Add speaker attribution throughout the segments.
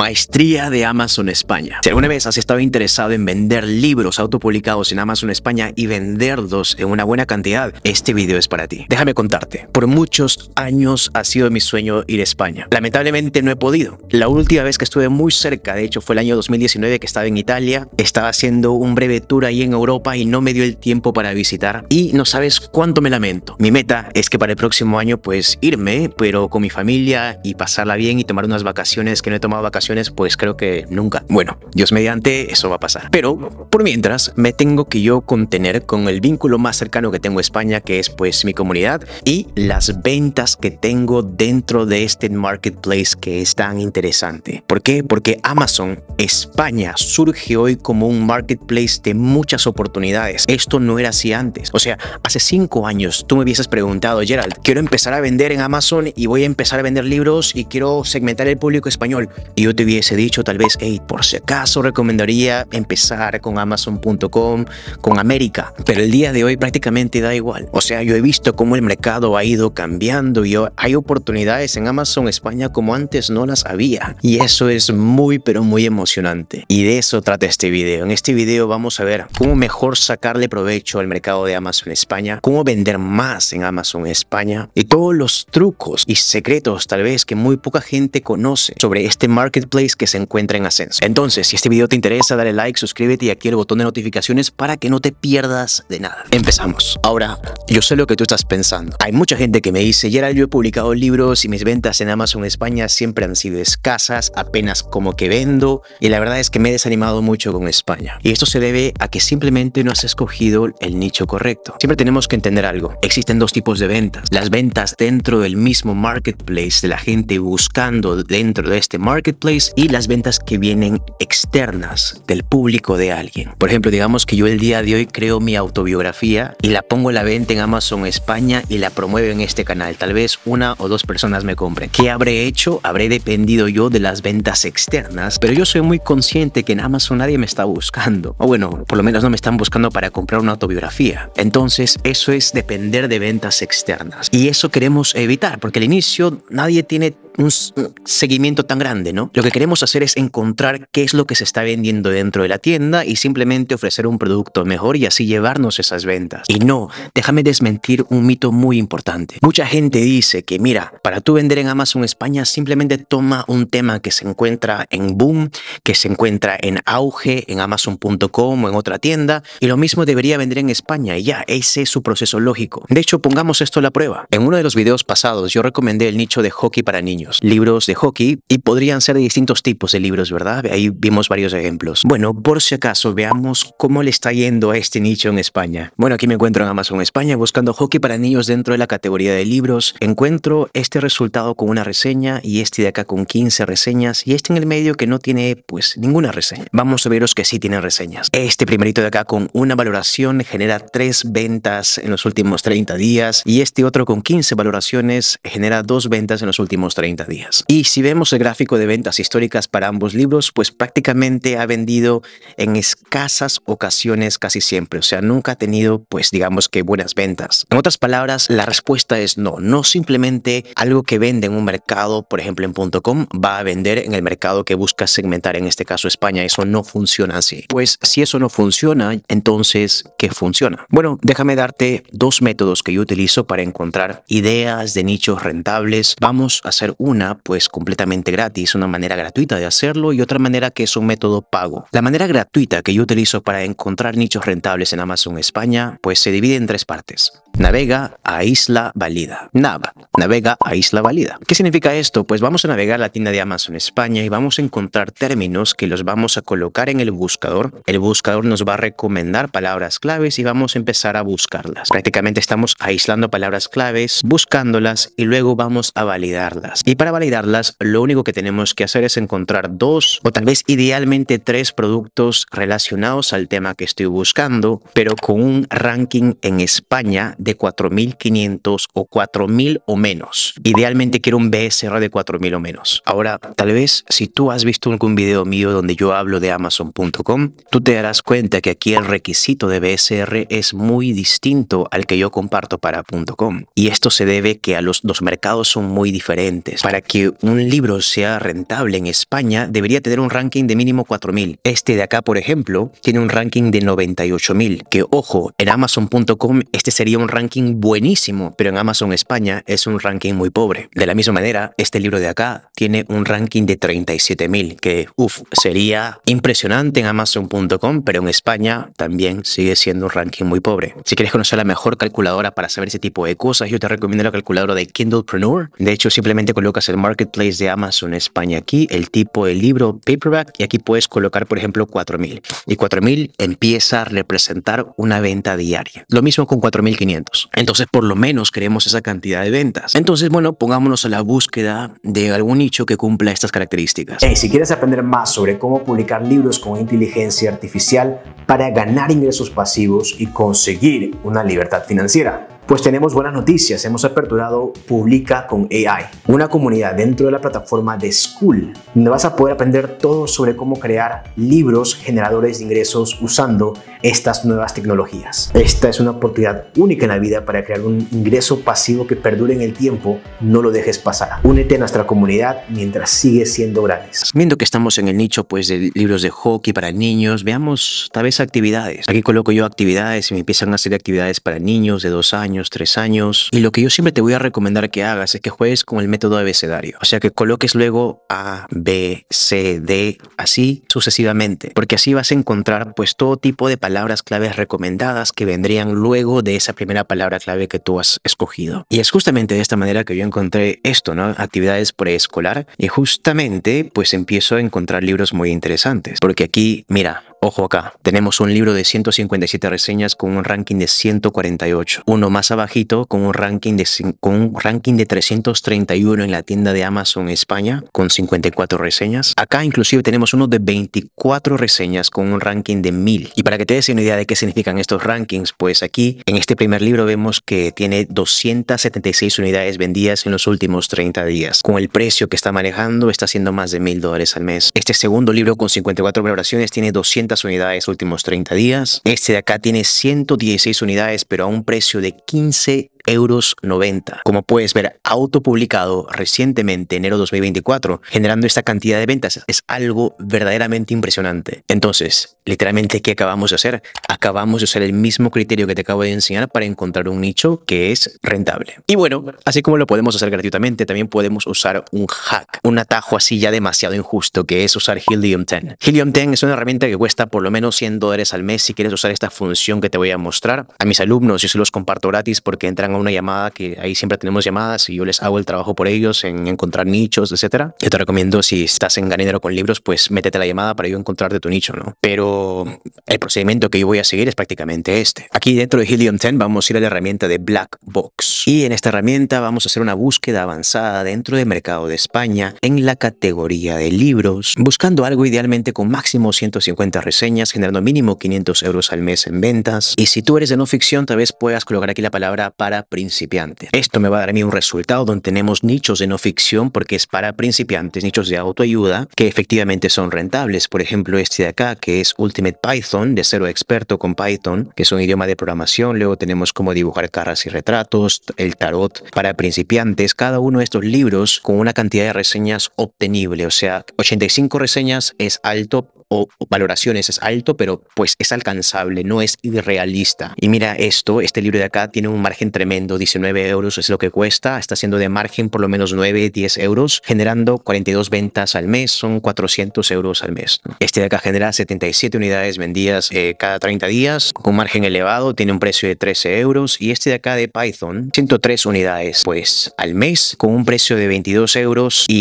Speaker 1: Maestría de Amazon España. Si alguna vez has estado interesado en vender libros autopublicados en Amazon España y venderlos en una buena cantidad, este video es para ti. Déjame contarte, por muchos años ha sido mi sueño ir a España. Lamentablemente no he podido. La última vez que estuve muy cerca, de hecho fue el año 2019 que estaba en Italia, estaba haciendo un breve tour ahí en Europa y no me dio el tiempo para visitar y no sabes cuánto me lamento. Mi meta es que para el próximo año pues irme, pero con mi familia y pasarla bien y tomar unas vacaciones que no he tomado vacaciones pues creo que nunca. Bueno, Dios mediante, eso va a pasar. Pero, por mientras, me tengo que yo contener con el vínculo más cercano que tengo a España, que es pues mi comunidad y las ventas que tengo dentro de este marketplace que es tan interesante. ¿Por qué? Porque Amazon España surge hoy como un marketplace de muchas oportunidades. Esto no era así antes. O sea, hace cinco años tú me hubieses preguntado, Gerald, quiero empezar a vender en Amazon y voy a empezar a vender libros y quiero segmentar el público español. Y yo te hubiese dicho tal vez, hey, por si acaso recomendaría empezar con Amazon.com, con América, pero el día de hoy prácticamente da igual. O sea, yo he visto cómo el mercado ha ido cambiando y hay oportunidades en Amazon España como antes no las había. Y eso es muy, pero muy emocionante. Y de eso trata este video. En este video vamos a ver cómo mejor sacarle provecho al mercado de Amazon España, cómo vender más en Amazon España y todos los trucos y secretos tal vez que muy poca gente conoce sobre este marketplace que se encuentra en ascenso. Entonces, si este video te interesa, dale like, suscríbete y aquí el botón de notificaciones para que no te pierdas de nada. Empezamos. Ahora, yo sé lo que tú estás pensando. Hay mucha gente que me dice, era yo he publicado libros y mis ventas en Amazon España siempre han sido escasas, apenas como que vendo y la verdad es que me he desanimado mucho con España. Y esto se debe a que simplemente no has escogido el nicho correcto. Siempre tenemos que entender algo. Existen dos tipos de ventas. Las ventas dentro del mismo marketplace de la gente buscando dentro de este marketplace y las ventas que vienen externas del público de alguien. Por ejemplo, digamos que yo el día de hoy creo mi autobiografía y la pongo a la venta en Amazon España y la promuevo en este canal. Tal vez una o dos personas me compren. ¿Qué habré hecho? Habré dependido yo de las ventas externas, pero yo soy muy consciente que en Amazon nadie me está buscando. O bueno, por lo menos no me están buscando para comprar una autobiografía. Entonces, eso es depender de ventas externas. Y eso queremos evitar, porque al inicio nadie tiene un eh, seguimiento tan grande, ¿no? Lo que queremos hacer es encontrar qué es lo que se está vendiendo dentro de la tienda y simplemente ofrecer un producto mejor y así llevarnos esas ventas. Y no, déjame desmentir un mito muy importante. Mucha gente dice que, mira, para tú vender en Amazon España simplemente toma un tema que se encuentra en boom, que se encuentra en auge en amazon.com o en otra tienda y lo mismo debería vender en España y ya, ese es su proceso lógico. De hecho, pongamos esto a la prueba. En uno de los videos pasados yo recomendé el nicho de hockey para niños. Libros de hockey y podrían ser de distintos tipos de libros, ¿verdad? Ahí vimos varios ejemplos. Bueno, por si acaso, veamos cómo le está yendo a este nicho en España. Bueno, aquí me encuentro en Amazon España buscando hockey para niños dentro de la categoría de libros. Encuentro este resultado con una reseña y este de acá con 15 reseñas y este en el medio que no tiene pues ninguna reseña. Vamos a ver los que sí tienen reseñas. Este primerito de acá con una valoración genera 3 ventas en los últimos 30 días y este otro con 15 valoraciones genera dos ventas en los últimos 30 días. Y si vemos el gráfico de ventas históricas para ambos libros, pues prácticamente ha vendido en escasas ocasiones casi siempre, o sea, nunca ha tenido, pues digamos que buenas ventas. En otras palabras, la respuesta es no, no simplemente algo que vende en un mercado, por ejemplo en .com, va a vender en el mercado que busca segmentar, en este caso España, eso no funciona así. Pues si eso no funciona, entonces, ¿qué funciona? Bueno, déjame darte dos métodos que yo utilizo para encontrar ideas de nichos rentables. Vamos a hacer una, pues completamente gratis, una manera gratuita de hacerlo y otra manera que es un método pago. La manera gratuita que yo utilizo para encontrar nichos rentables en Amazon España, pues se divide en tres partes. Navega a Isla Valida. NAV, navega a Isla Valida. ¿Qué significa esto? Pues vamos a navegar la tienda de Amazon España y vamos a encontrar términos que los vamos a colocar en el buscador. El buscador nos va a recomendar palabras claves y vamos a empezar a buscarlas. Prácticamente estamos aislando palabras claves, buscándolas y luego vamos a validarlas. Y para validarlas, lo único que tenemos que hacer es encontrar dos o tal vez idealmente tres productos relacionados al tema que estoy buscando, pero con un ranking en España de 4500 o 4000 o menos. Idealmente quiero un BSR de 4000 o menos. Ahora, tal vez si tú has visto algún video mío donde yo hablo de amazon.com, tú te darás cuenta que aquí el requisito de BSR es muy distinto al que yo comparto para .com. Y esto se debe que a los dos mercados son muy diferentes. Para que un libro sea rentable en España, debería tener un ranking de mínimo 4000. Este de acá, por ejemplo, tiene un ranking de 98000, que ojo, en amazon.com este sería un ranking buenísimo, pero en Amazon España es un ranking muy pobre. De la misma manera, este libro de acá tiene un ranking de 37.000, que uff, sería impresionante en amazon.com, pero en España también sigue siendo un ranking muy pobre. Si quieres conocer la mejor calculadora para saber ese tipo de cosas, yo te recomiendo la calculadora de Kindlepreneur. De hecho, simplemente colocas el marketplace de Amazon España aquí, el tipo de libro paperback, y aquí puedes colocar, por ejemplo, 4.000. Y 4.000 empieza a representar una venta diaria. Lo mismo con 4.500. Entonces, por lo menos queremos esa cantidad de ventas. Entonces, bueno, pongámonos a la búsqueda de algún nicho que cumpla estas características. Y si quieres aprender más sobre cómo publicar libros con inteligencia artificial para ganar ingresos pasivos y conseguir una libertad financiera, pues tenemos buenas noticias, hemos aperturado Publica con AI, una comunidad dentro de la plataforma de School, donde vas a poder aprender todo sobre cómo crear libros generadores de ingresos usando estas nuevas tecnologías. Esta es una oportunidad única en la vida para crear un ingreso pasivo que perdure en el tiempo, no lo dejes pasar. Únete a nuestra comunidad mientras sigue siendo gratis. Viendo que estamos en el nicho pues de libros de hockey para niños, veamos tal vez actividades. Aquí coloco yo actividades y me empiezan a hacer actividades para niños de dos años tres años. Y lo que yo siempre te voy a recomendar que hagas es que juegues con el método abecedario. O sea, que coloques luego A, B, C, D, así sucesivamente. Porque así vas a encontrar pues todo tipo de palabras claves recomendadas que vendrían luego de esa primera palabra clave que tú has escogido. Y es justamente de esta manera que yo encontré esto, ¿no? Actividades preescolar. Y justamente pues empiezo a encontrar libros muy interesantes. Porque aquí, mira, Ojo acá, tenemos un libro de 157 reseñas con un ranking de 148. Uno más abajito con un ranking de, un ranking de 331 en la tienda de Amazon España con 54 reseñas. Acá inclusive tenemos uno de 24 reseñas con un ranking de 1000. Y para que te des una idea de qué significan estos rankings, pues aquí en este primer libro vemos que tiene 276 unidades vendidas en los últimos 30 días. Con el precio que está manejando está siendo más de 1000 dólares al mes. Este segundo libro con 54 valoraciones tiene 200 unidades últimos 30 días. Este de acá tiene 116 unidades, pero a un precio de 15 euros 90. Como puedes ver, autopublicado recientemente, enero 2024, generando esta cantidad de ventas es algo verdaderamente impresionante. Entonces, literalmente, ¿qué acabamos de hacer? Acabamos de usar el mismo criterio que te acabo de enseñar para encontrar un nicho que es rentable. Y bueno, así como lo podemos hacer gratuitamente, también podemos usar un hack, un atajo así ya demasiado injusto, que es usar Helium 10. Helium 10 es una herramienta que cuesta por lo menos 100 dólares al mes si quieres usar esta función que te voy a mostrar. A mis alumnos yo se los comparto gratis porque entran una llamada, que ahí siempre tenemos llamadas y yo les hago el trabajo por ellos en encontrar nichos, etcétera. Yo te recomiendo si estás en ganadero con libros, pues métete la llamada para yo encontrarte tu nicho, ¿no? Pero el procedimiento que yo voy a seguir es prácticamente este. Aquí dentro de Helium 10 vamos a ir a la herramienta de Black Box y en esta herramienta vamos a hacer una búsqueda avanzada dentro del mercado de España en la categoría de libros, buscando algo idealmente con máximo 150 reseñas, generando mínimo 500 euros al mes en ventas. Y si tú eres de no ficción, tal vez puedas colocar aquí la palabra para principiante. principiantes. Esto me va a dar a mí un resultado donde tenemos nichos de no ficción porque es para principiantes, nichos de autoayuda que efectivamente son rentables. Por ejemplo, este de acá que es Ultimate Python, de cero experto con Python, que es un idioma de programación. Luego tenemos cómo dibujar caras y retratos, el tarot para principiantes. Cada uno de estos libros con una cantidad de reseñas obtenible, o sea, 85 reseñas es alto, o valoraciones es alto, pero pues es alcanzable, no es irrealista. Y mira esto, este libro de acá tiene un margen tremendo 19 euros es lo que cuesta, está siendo de margen por lo menos 9, 10 euros, generando 42 ventas al mes, son 400 euros al mes. Este de acá genera 77 unidades vendidas eh, cada 30 días, con margen elevado, tiene un precio de 13 euros, y este de acá de Python, 103 unidades, pues al mes, con un precio de 22 euros y,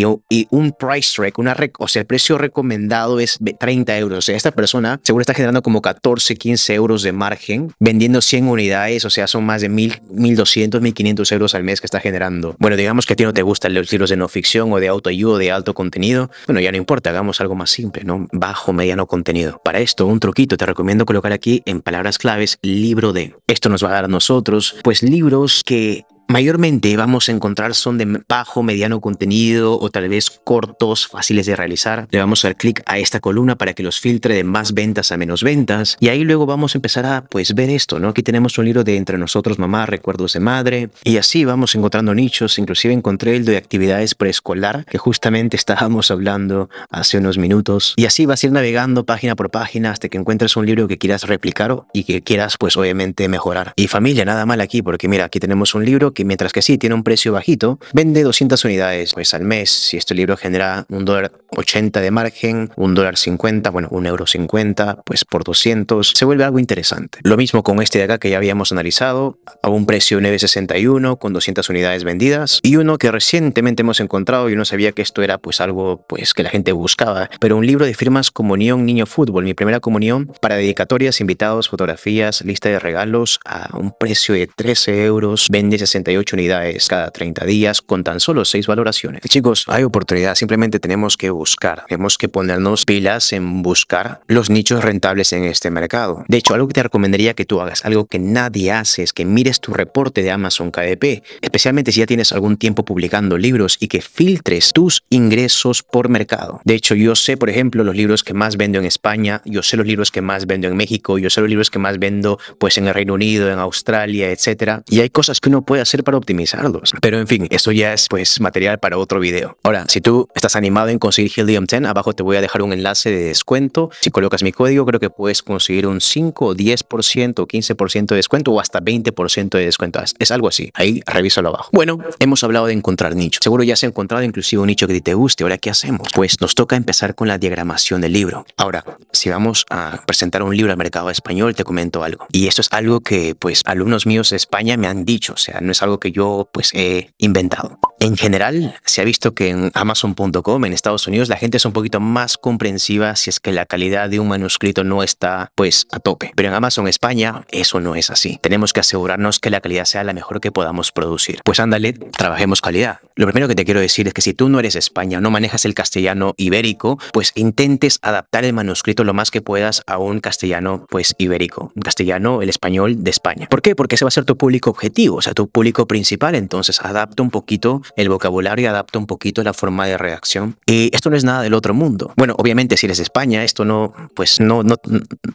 Speaker 1: un price track, una o sea, el precio recomendado es 30 euros, o sea, esta persona seguro está generando como 14, 15 euros de margen, vendiendo 100 unidades, o sea, son más de mil 1000 200.500 500 euros al mes que está generando. Bueno, digamos que a ti no te gustan los libros de no ficción o de autoayuda, de alto contenido. Bueno, ya no importa, hagamos algo más simple, ¿no? Bajo, mediano contenido. Para esto, un truquito, te recomiendo colocar aquí en palabras claves libro de. Esto nos va a dar a nosotros, pues libros que Mayormente vamos a encontrar son de bajo, mediano contenido o tal vez cortos, fáciles de realizar. Le vamos a dar clic a esta columna para que los filtre de más ventas a menos ventas. Y ahí luego vamos a empezar a pues ver esto, ¿no? Aquí tenemos un libro de Entre nosotros mamá, recuerdos de madre. Y así vamos encontrando nichos. Inclusive encontré el de actividades preescolar que justamente estábamos hablando hace unos minutos. Y así vas a ir navegando página por página hasta que encuentres un libro que quieras replicar y que quieras pues obviamente mejorar. Y familia, nada mal aquí porque mira, aquí tenemos un libro que mientras que sí tiene un precio bajito, vende 200 unidades pues, al mes. Si este libro genera un dólar 80 de margen, un dólar 50, bueno, un euro 50, pues por 200, se vuelve algo interesante. Lo mismo con este de acá que ya habíamos analizado, a un precio 9.61 con 200 unidades vendidas y uno que recientemente hemos encontrado, y uno sabía que esto era pues algo pues que la gente buscaba, pero un libro de firmas Comunión Niño Fútbol, mi primera comunión, para dedicatorias, invitados, fotografías, lista de regalos a un precio de 13 euros, vende 60 unidades cada 30 días con tan solo 6 valoraciones. Y chicos, hay oportunidad, simplemente tenemos que buscar, tenemos que ponernos pilas en buscar los nichos rentables en este mercado. De hecho, algo que te recomendaría que tú hagas, algo que nadie hace, es que mires tu reporte de Amazon KDP, especialmente si ya tienes algún tiempo publicando libros y que filtres tus ingresos por mercado. De hecho, yo sé, por ejemplo, los libros que más vendo en España, yo sé los libros que más vendo en México, yo sé los libros que más vendo pues en el Reino Unido, en Australia, etcétera. Y hay cosas que uno puede hacer para optimizarlos. Pero en fin, esto ya es pues material para otro video. Ahora, si tú estás animado en conseguir Helium 10, abajo te voy a dejar un enlace de descuento. Si colocas mi código, creo que puedes conseguir un 5 o 10% 15% de descuento o hasta 20% de descuento. Es algo así. Ahí revísalo abajo. Bueno, hemos hablado de encontrar nicho. Seguro ya has encontrado inclusive un nicho que te guste. Ahora, ¿qué hacemos? Pues nos toca empezar con la diagramación del libro. Ahora, si vamos a presentar un libro al mercado español, te comento algo. Y esto es algo que pues alumnos míos de España me han dicho. O sea, no es algo que yo pues he inventado. En general, se ha visto que en Amazon.com, en Estados Unidos, la gente es un poquito más comprensiva si es que la calidad de un manuscrito no está, pues, a tope. Pero en Amazon España, eso no es así. Tenemos que asegurarnos que la calidad sea la mejor que podamos producir. Pues ándale, trabajemos calidad. Lo primero que te quiero decir es que si tú no eres España, no manejas el castellano ibérico, pues intentes adaptar el manuscrito lo más que puedas a un castellano, pues, ibérico. Un castellano, el español de España. ¿Por qué? Porque ese va a ser tu público objetivo, o sea, tu público principal. Entonces, adapta un poquito el vocabulario adapta un poquito la forma de reacción. Y esto no es nada del otro mundo. Bueno, obviamente si eres de España, esto no, pues no, no,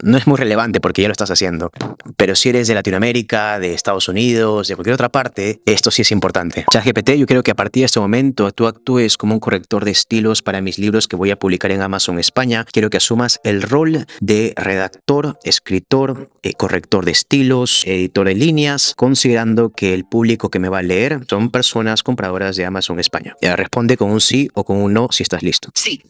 Speaker 1: no es muy relevante porque ya lo estás haciendo. Pero si eres de Latinoamérica, de Estados Unidos, de cualquier otra parte, esto sí es importante. ChatGPT, yo creo que a partir de este momento tú actúes como un corrector de estilos para mis libros que voy a publicar en Amazon España. Quiero que asumas el rol de redactor, escritor, eh, corrector de estilos, editor de líneas, considerando que el público que me va a leer son personas compradoras de Amazon España. responde con un sí o con un no si estás listo. Sí.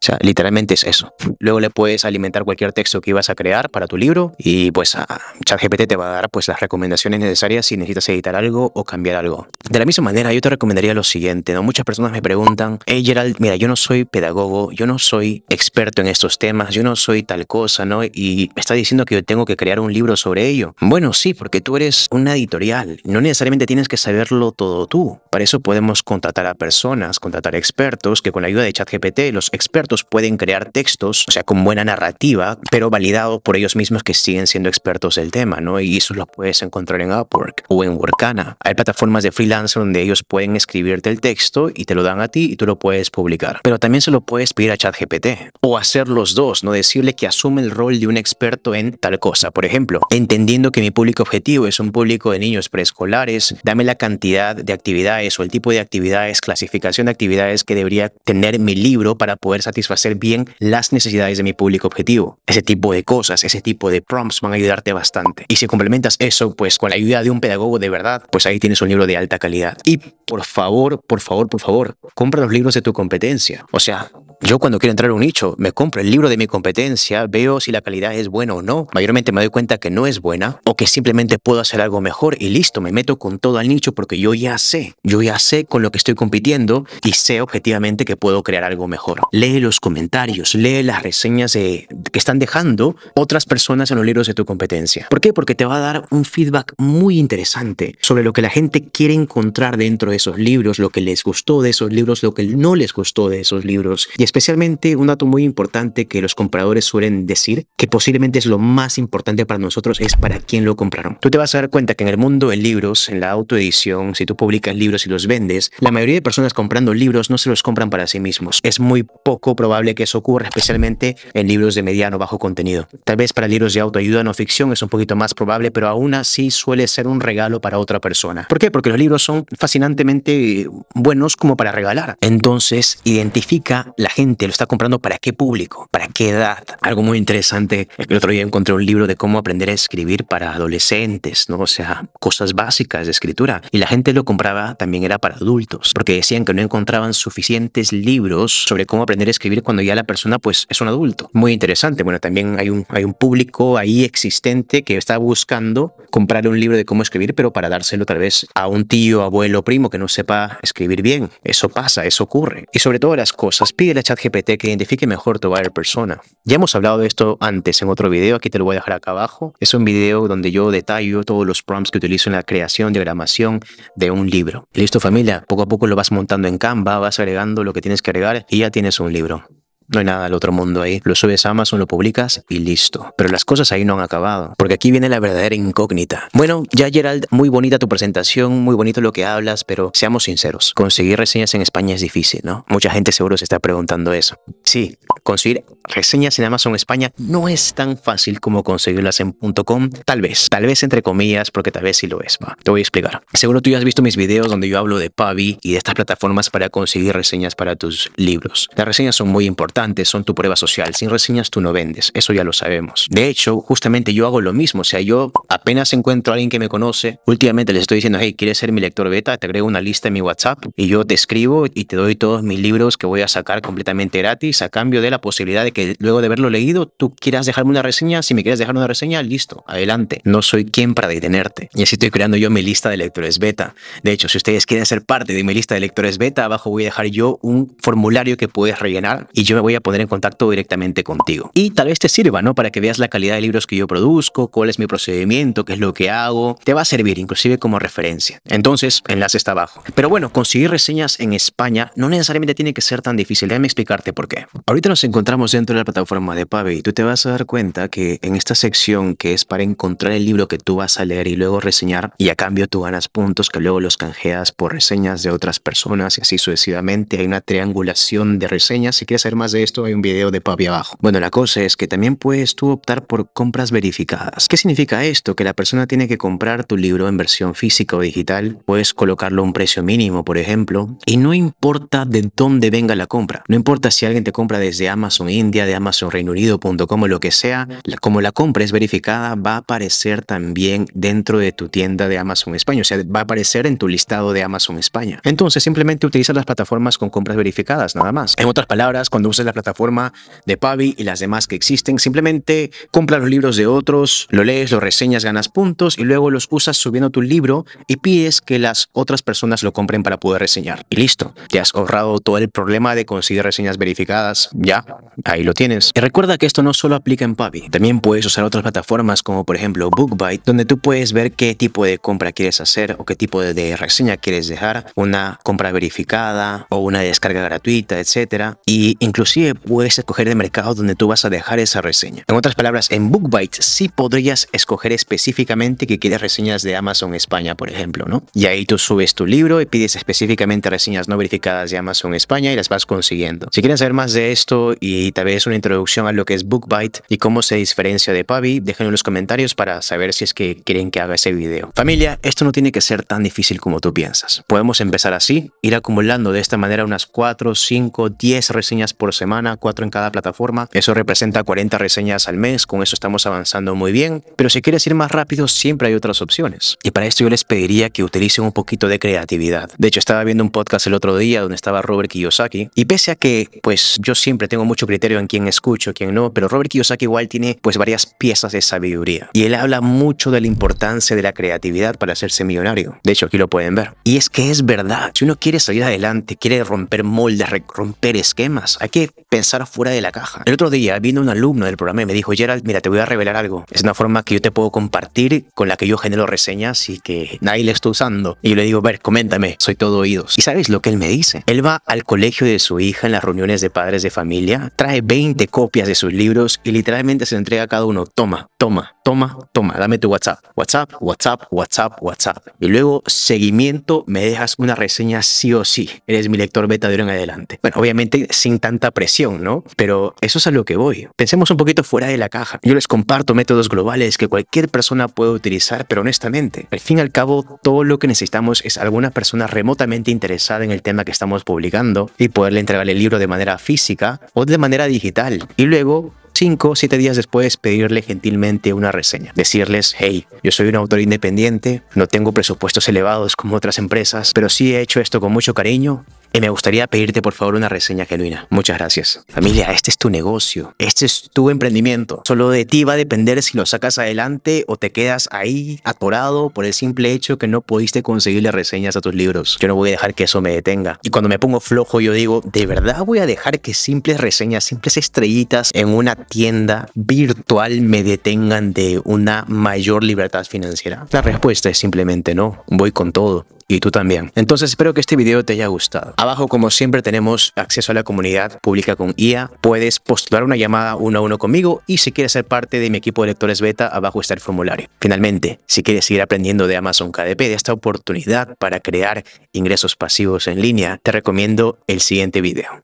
Speaker 1: O sea, literalmente es eso. Luego le puedes alimentar cualquier texto que ibas a crear para tu libro y pues ChatGPT te va a dar pues las recomendaciones necesarias si necesitas editar algo o cambiar algo. De la misma manera, yo te recomendaría lo siguiente, ¿no? Muchas personas me preguntan, hey Gerald, mira, yo no soy pedagogo, yo no soy experto en estos temas, yo no soy tal cosa, ¿no? Y me está diciendo que yo tengo que crear un libro sobre ello. Bueno, sí, porque tú eres una editorial, no necesariamente tienes que saberlo todo tú. Para eso podemos contratar a personas, contratar expertos, que con la ayuda de ChatGPT, los expertos pueden crear textos, o sea, con buena narrativa, pero validados por ellos mismos que siguen siendo expertos del tema, ¿no? Y eso lo puedes encontrar en Upwork o en Workana. Hay plataformas de freelancer donde ellos pueden escribirte el texto y te lo dan a ti y tú lo puedes publicar. Pero también se lo puedes pedir a ChatGPT o hacer los dos, ¿no? Decirle que asume el rol de un experto en tal cosa. Por ejemplo, entendiendo que mi público objetivo es un público de niños preescolares, dame la cantidad de actividades o el tipo de actividades, clasificación de actividades que debería tener mi libro para poder satisfacer satisfacer bien las necesidades de mi público objetivo. Ese tipo de cosas, ese tipo de prompts van a ayudarte bastante. Y si complementas eso, pues con la ayuda de un pedagogo de verdad, pues ahí tienes un libro de alta calidad. Y por favor, por favor, por favor, compra los libros de tu competencia. O sea, yo cuando quiero entrar a un nicho, me compro el libro de mi competencia, veo si la calidad es buena o no. Mayormente me doy cuenta que no es buena o que simplemente puedo hacer algo mejor y listo, me meto con todo al nicho porque yo ya sé, yo ya sé con lo que estoy compitiendo y sé objetivamente que puedo crear algo mejor. Lee los comentarios, lee las reseñas eh, que están dejando otras personas en los libros de tu competencia. ¿Por qué? Porque te va a dar un feedback muy interesante sobre lo que la gente quiere encontrar dentro de esos libros, lo que les gustó de esos libros, lo que no les gustó de esos libros especialmente un dato muy importante que los compradores suelen decir, que posiblemente es lo más importante para nosotros, es para quién lo compraron. Tú te vas a dar cuenta que en el mundo de libros, en la autoedición, si tú publicas libros y los vendes, la mayoría de personas comprando libros no se los compran para sí mismos. Es muy poco probable que eso ocurra, especialmente en libros de mediano bajo contenido. Tal vez para libros de autoayuda no ficción es un poquito más probable, pero aún así suele ser un regalo para otra persona. ¿Por qué? Porque los libros son fascinantemente buenos como para regalar. Entonces, identifica la gente lo está comprando para qué público, para qué edad. Algo muy interesante el otro día encontré un libro de cómo aprender a escribir para adolescentes, ¿no? O sea, cosas básicas de escritura. Y la gente lo compraba también era para adultos, porque decían que no encontraban suficientes libros sobre cómo aprender a escribir cuando ya la persona pues es un adulto. Muy interesante. Bueno, también hay un, hay un público ahí existente que está buscando comprar un libro de cómo escribir, pero para dárselo tal vez a un tío, abuelo, primo que no sepa escribir bien. Eso pasa, eso ocurre. Y sobre todo las cosas, pídele ChatGPT que identifique mejor tu buyer persona. Ya hemos hablado de esto antes en otro video, aquí te lo voy a dejar acá abajo. Es un video donde yo detallo todos los prompts que utilizo en la creación, de diagramación de un libro. Listo familia, poco a poco lo vas montando en Canva, vas agregando lo que tienes que agregar y ya tienes un libro no hay nada del otro mundo ahí. Lo subes a Amazon, lo publicas y listo. Pero las cosas ahí no han acabado, porque aquí viene la verdadera incógnita. Bueno, ya Gerald, muy bonita tu presentación, muy bonito lo que hablas, pero seamos sinceros, conseguir reseñas en España es difícil, ¿no? Mucha gente seguro se está preguntando eso. Sí, conseguir reseñas en Amazon España no es tan fácil como conseguirlas en .com, tal vez, tal vez entre comillas, porque tal vez sí lo es, Te voy a explicar. Seguro tú ya has visto mis videos donde yo hablo de Pavi y de estas plataformas para conseguir reseñas para tus libros. Las reseñas son muy importantes son tu prueba social. Sin reseñas tú no vendes, eso ya lo sabemos. De hecho, justamente yo hago lo mismo. O sea, yo apenas encuentro a alguien que me conoce, últimamente les estoy diciendo, hey, ¿quieres ser mi lector beta? Te agrego una lista en mi WhatsApp y yo te escribo y te doy todos mis libros que voy a sacar completamente gratis a cambio de la posibilidad de que luego de haberlo leído tú quieras dejarme una reseña. Si me quieres dejar una reseña, listo, adelante. No soy quien para detenerte. Y así estoy creando yo mi lista de lectores beta. De hecho, si ustedes quieren ser parte de mi lista de lectores beta, abajo voy a dejar yo un formulario que puedes rellenar y yo me voy voy a poner en contacto directamente contigo. Y tal vez te sirva, ¿no? Para que veas la calidad de libros que yo produzco, cuál es mi procedimiento, qué es lo que hago. Te va a servir inclusive como referencia. Entonces, enlace está abajo. Pero bueno, conseguir reseñas en España no necesariamente tiene que ser tan difícil. Déjame explicarte por qué. Ahorita nos encontramos dentro de la plataforma de Pave y tú te vas a dar cuenta que en esta sección que es para encontrar el libro que tú vas a leer y luego reseñar y a cambio tú ganas puntos que luego los canjeas por reseñas de otras personas y así sucesivamente. Hay una triangulación de reseñas. Si quieres hacer más de esto hay un video de papi abajo. Bueno, la cosa es que también puedes tú optar por compras verificadas. ¿Qué significa esto? Que la persona tiene que comprar tu libro en versión física o digital, puedes colocarlo a un precio mínimo, por ejemplo, y no importa de dónde venga la compra, no importa si alguien te compra desde Amazon India, de Amazon Reino com o lo que sea, como la compra es verificada, va a aparecer también dentro de tu tienda de Amazon España, o sea, va a aparecer en tu listado de Amazon España. Entonces, simplemente utiliza las plataformas con compras verificadas, nada más. En otras palabras, cuando uses la plataforma de Pavi y las demás que existen. Simplemente compra los libros de otros, lo lees, lo reseñas, ganas puntos y luego los usas subiendo tu libro y pides que las otras personas lo compren para poder reseñar. Y listo, te has ahorrado todo el problema de conseguir reseñas verificadas. Ya, ahí lo tienes. Y recuerda que esto no solo aplica en Pavi, también puedes usar otras plataformas como por ejemplo BookBite, donde tú puedes ver qué tipo de compra quieres hacer o qué tipo de, reseña quieres dejar, una compra verificada o una descarga gratuita, etcétera. Y inclusive puedes escoger el mercado donde tú vas a dejar esa reseña. En otras palabras, en BookByte sí podrías escoger específicamente que quieres reseñas de Amazon España, por ejemplo, ¿no? Y ahí tú subes tu libro y pides específicamente reseñas no verificadas de Amazon España y las vas consiguiendo. Si quieres saber más de esto y tal vez una introducción a lo que es BookByte y cómo se diferencia de Pavi, déjenme en los comentarios para saber si es que quieren que haga ese video. Familia, esto no tiene que ser tan difícil como tú piensas. Podemos empezar así, ir acumulando de esta manera unas 4, 5, 10 reseñas por semana cuatro en cada plataforma. Eso representa 40 reseñas al mes, con eso estamos avanzando muy bien. Pero si quieres ir más rápido, siempre hay otras opciones. Y para esto yo les pediría que utilicen un poquito de creatividad. De hecho, estaba viendo un podcast el otro día donde estaba Robert Kiyosaki y pese a que pues yo siempre tengo mucho criterio en quién escucho, quién no, pero Robert Kiyosaki igual tiene pues varias piezas de sabiduría y él habla mucho de la importancia de la creatividad para hacerse millonario. De hecho, aquí lo pueden ver. Y es que es verdad, si uno quiere salir adelante, quiere romper moldes, romper esquemas, hay que pensar fuera de la caja. El otro día vino un alumno del programa y me dijo, Gerald, mira, te voy a revelar algo. Es una forma que yo te puedo compartir con la que yo genero reseñas y que nadie le está usando. Y yo le digo, ver, coméntame, soy todo oídos. ¿Y sabes lo que él me dice? Él va al colegio de su hija en las reuniones de padres de familia, trae 20 copias de sus libros y literalmente se entrega a cada uno, toma, toma, toma, toma, dame tu WhatsApp, WhatsApp, WhatsApp, WhatsApp, WhatsApp. Y luego, seguimiento, me dejas una reseña sí o sí. Eres mi lector beta de ahora en adelante. Bueno, obviamente sin tanta presión, ¿no? Pero eso es a lo que voy. Pensemos un poquito fuera de la caja. Yo les comparto métodos globales que cualquier persona puede utilizar, pero honestamente, al fin y al cabo, todo lo que necesitamos es alguna persona remotamente interesada en el tema que estamos publicando y poderle entregar el libro de manera física o de manera digital. Y luego cinco o siete días después pedirle gentilmente una reseña. Decirles, hey, yo soy un autor independiente, no tengo presupuestos elevados como otras empresas, pero sí he hecho esto con mucho cariño y me gustaría pedirte por favor una reseña genuina. Muchas gracias. Familia, este es tu negocio, este es tu emprendimiento. Solo de ti va a depender si lo sacas adelante o te quedas ahí atorado por el simple hecho que no pudiste conseguirle reseñas a tus libros. Yo no voy a dejar que eso me detenga. Y cuando me pongo flojo yo digo, ¿de verdad voy a dejar que simples reseñas, simples estrellitas en una tienda virtual me detengan de una mayor libertad financiera? La respuesta es simplemente no. Voy con todo y tú también. Entonces espero que este video te haya gustado. Abajo como siempre tenemos acceso a la comunidad pública con IA. Puedes postular una llamada uno a uno conmigo y si quieres ser parte de mi equipo de lectores beta, abajo está el formulario. Finalmente, si quieres seguir aprendiendo de Amazon KDP, de esta oportunidad para crear ingresos pasivos en línea, te recomiendo el siguiente video.